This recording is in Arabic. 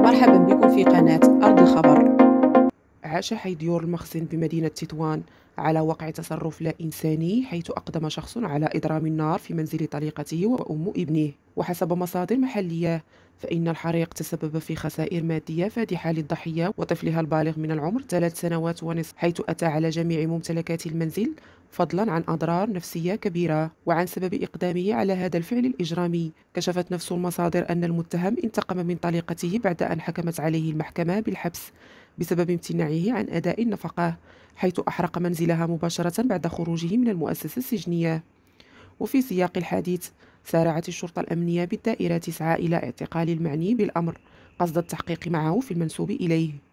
مرحبا بكم في قناة أرض الخبر عاش حي ديور المخزن بمدينة تطوان على وقع تصرف لا إنساني حيث أقدم شخص على إضرام النار في منزل طليقته وأم ابنه وحسب مصادر محلية فإن الحريق تسبب في خسائر مادية فادحة للضحية وطفلها البالغ من العمر ثلاث سنوات ونصف حيث أتى على جميع ممتلكات المنزل فضلا عن أضرار نفسية كبيرة وعن سبب إقدامه على هذا الفعل الإجرامي كشفت نفس المصادر أن المتهم انتقم من طليقته بعد أن حكمت عليه المحكمة بالحبس بسبب امتناعه عن أداء النفقة حيث أحرق منزلها مباشرة بعد خروجه من المؤسسة السجنية وفي سياق الحديث سارعت الشرطة الأمنية بالدائرة تسعى إلى اعتقال المعني بالأمر قصد التحقيق معه في المنسوب إليه